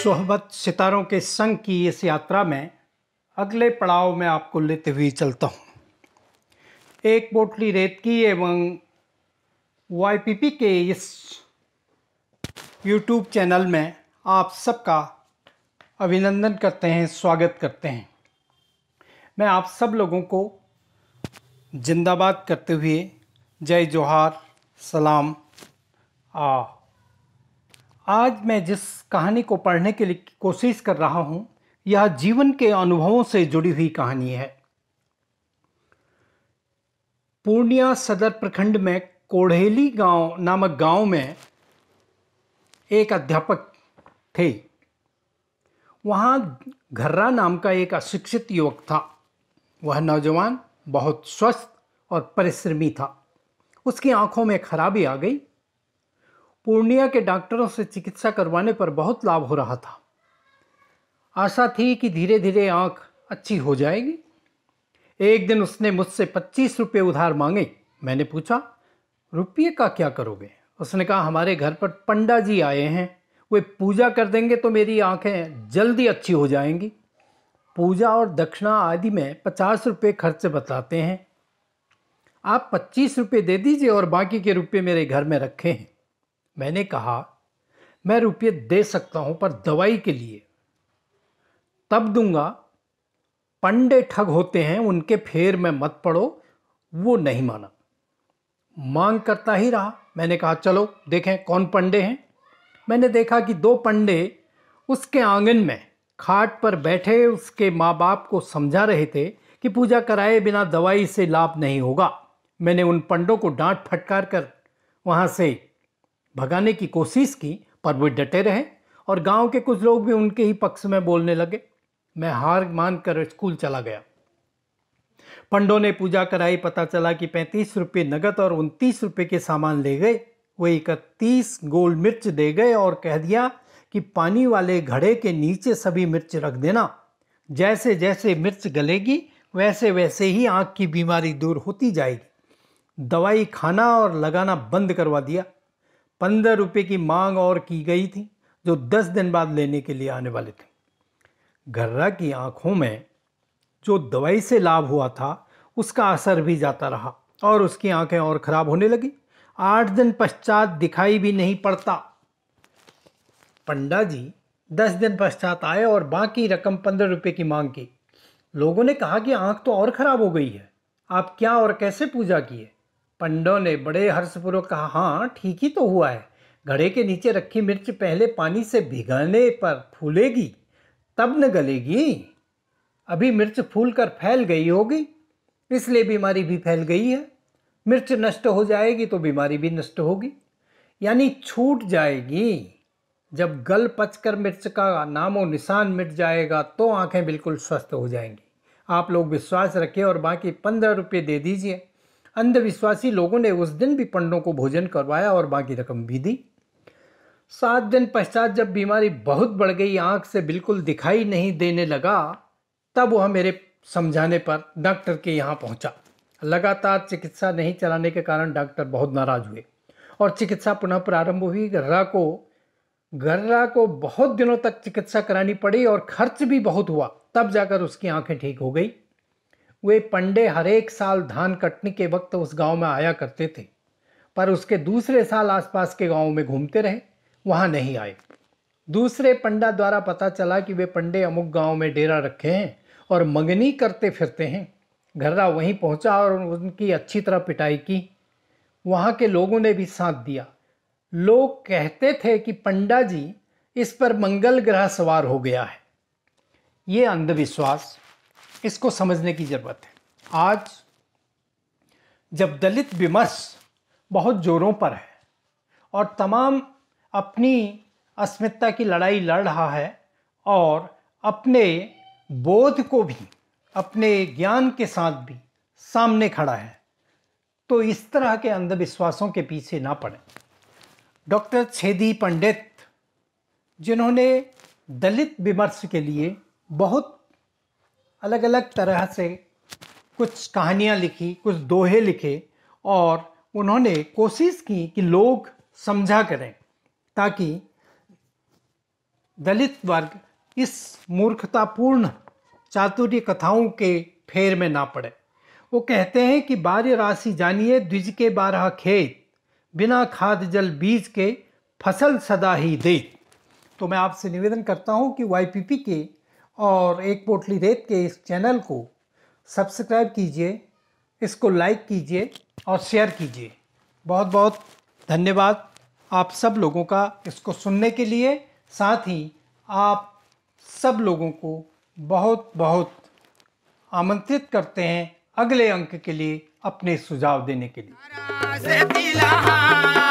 सोहबत सितारों के संग की इस यात्रा में अगले पड़ाव में आपको लेते हुए चलता हूँ एक पोटली रेत की एवं वाईपीपी के इस यूट्यूब चैनल में आप सबका अभिनंदन करते हैं स्वागत करते हैं मैं आप सब लोगों को जिंदाबाद करते हुए जय जोहार सलाम आ आज मैं जिस कहानी को पढ़ने के लिए कोशिश कर रहा हूँ यह जीवन के अनुभवों से जुड़ी हुई कहानी है पूर्णिया सदर प्रखंड में कोढ़ेली गांव नामक गांव में एक अध्यापक थे वहाँ घर्रा नाम का एक अशिक्षित युवक था वह नौजवान बहुत स्वस्थ और परिश्रमी था उसकी आंखों में खराबी आ गई पूर्णिया के डॉक्टरों से चिकित्सा करवाने पर बहुत लाभ हो रहा था आशा थी कि धीरे धीरे आंख अच्छी हो जाएगी एक दिन उसने मुझसे पच्चीस रुपये उधार मांगे मैंने पूछा रुपये का क्या करोगे उसने कहा हमारे घर पर पंडा जी आए हैं वे पूजा कर देंगे तो मेरी आंखें जल्दी अच्छी हो जाएंगी पूजा और दक्षिणा आदि में पचास रुपये खर्च बताते हैं आप पच्चीस रुपये दे दीजिए और बाकी के रुपये मेरे घर में रखे हैं मैंने कहा मैं रुपये दे सकता हूँ पर दवाई के लिए तब दूंगा पंडे ठग होते हैं उनके फेर में मत पड़ो वो नहीं माना मांग करता ही रहा मैंने कहा चलो देखें कौन पंडे हैं मैंने देखा कि दो पंडे उसके आंगन में खाट पर बैठे उसके माँ बाप को समझा रहे थे कि पूजा कराए बिना दवाई से लाभ नहीं होगा मैंने उन पंडों को डांट फटकार कर वहाँ से भगाने की कोशिश की पर वे डटे रहे और गांव के कुछ लोग भी उनके ही पक्ष में बोलने लगे मैं हार मान कर स्कूल चला गया पंडों ने पूजा कराई पता चला कि पैंतीस रुपये नगद और उनतीस रुपये के सामान ले गए वे इकतीस गोल मिर्च दे गए और कह दिया कि पानी वाले घड़े के नीचे सभी मिर्च रख देना जैसे जैसे मिर्च गलेगी वैसे वैसे ही आँख की बीमारी दूर होती जाएगी दवाई खाना और लगाना बंद करवा दिया पंद्रह रुपये की मांग और की गई थी जो दस दिन बाद लेने के लिए आने वाले थे घर्रा की आंखों में जो दवाई से लाभ हुआ था उसका असर भी जाता रहा और उसकी आंखें और ख़राब होने लगी आठ दिन पश्चात दिखाई भी नहीं पड़ता पंडा जी दस दिन पश्चात आए और बाकी रकम पंद्रह रुपये की मांग की लोगों ने कहा कि आंख तो और ख़राब हो गई है आप क्या और कैसे पूजा किए पंडों ने बड़े हर्षपूर्वक कहा हाँ ठीक ही तो हुआ है घड़े के नीचे रखी मिर्च पहले पानी से भिगाने पर फूलेगी तब न गलेगी अभी मिर्च फूल कर फैल गई होगी इसलिए बीमारी भी फैल गई है मिर्च नष्ट हो जाएगी तो बीमारी भी नष्ट होगी यानी छूट जाएगी जब गल पचकर मिर्च का नामो निशान मिट जाएगा तो आंखें बिल्कुल स्वस्थ हो जाएंगी आप लोग विश्वास रखें और बाकी पंद्रह रुपये दे दीजिए अंधविश्वासी लोगों ने उस दिन भी पंडों को भोजन करवाया और बाकी रकम भी दी सात दिन पश्चात जब बीमारी बहुत बढ़ गई आंख से बिल्कुल दिखाई नहीं देने लगा तब वह मेरे समझाने पर डॉक्टर के यहाँ पहुँचा लगातार चिकित्सा नहीं चलाने के कारण डॉक्टर बहुत नाराज हुए और चिकित्सा पुनः प्रारंभ हुई ररा को गर्रा को बहुत दिनों तक चिकित्सा करानी पड़ी और खर्च भी बहुत हुआ तब जाकर उसकी आंखें ठीक हो गई वे पंडे हरेक साल धान कटने के वक्त उस गांव में आया करते थे पर उसके दूसरे साल आसपास के गांवों में घूमते रहे वहां नहीं आए दूसरे पंडा द्वारा पता चला कि वे पंडे अमुक गांव में डेरा रखे हैं और मंगनी करते फिरते हैं घर्रा वहीं पहुंचा और उनकी अच्छी तरह पिटाई की वहाँ के लोगों ने भी साथ दिया लोग कहते थे कि पंडा जी इस पर मंगल ग्रह सवार हो गया है ये अंधविश्वास इसको समझने की ज़रूरत है आज जब दलित विमर्श बहुत जोरों पर है और तमाम अपनी अस्मिता की लड़ाई लड़ रहा है और अपने बोध को भी अपने ज्ञान के साथ भी सामने खड़ा है तो इस तरह के अंधविश्वासों के पीछे ना पड़े डॉक्टर छेदी पंडित जिन्होंने दलित विमर्श के लिए बहुत अलग अलग तरह से कुछ कहानियाँ लिखी कुछ दोहे लिखे और उन्होंने कोशिश की कि लोग समझा करें ताकि दलित वर्ग इस मूर्खतापूर्ण चातुर्य कथाओं के फेर में ना पड़े वो कहते हैं कि बार्य राशि जानिए द्विज के बारह खेत बिना खाद जल बीज के फसल सदा ही दे तो मैं आपसे निवेदन करता हूँ कि वाई के और एक पोटली रेत के इस चैनल को सब्सक्राइब कीजिए इसको लाइक कीजिए और शेयर कीजिए बहुत बहुत धन्यवाद आप सब लोगों का इसको सुनने के लिए साथ ही आप सब लोगों को बहुत बहुत आमंत्रित करते हैं अगले अंक के लिए अपने सुझाव देने के लिए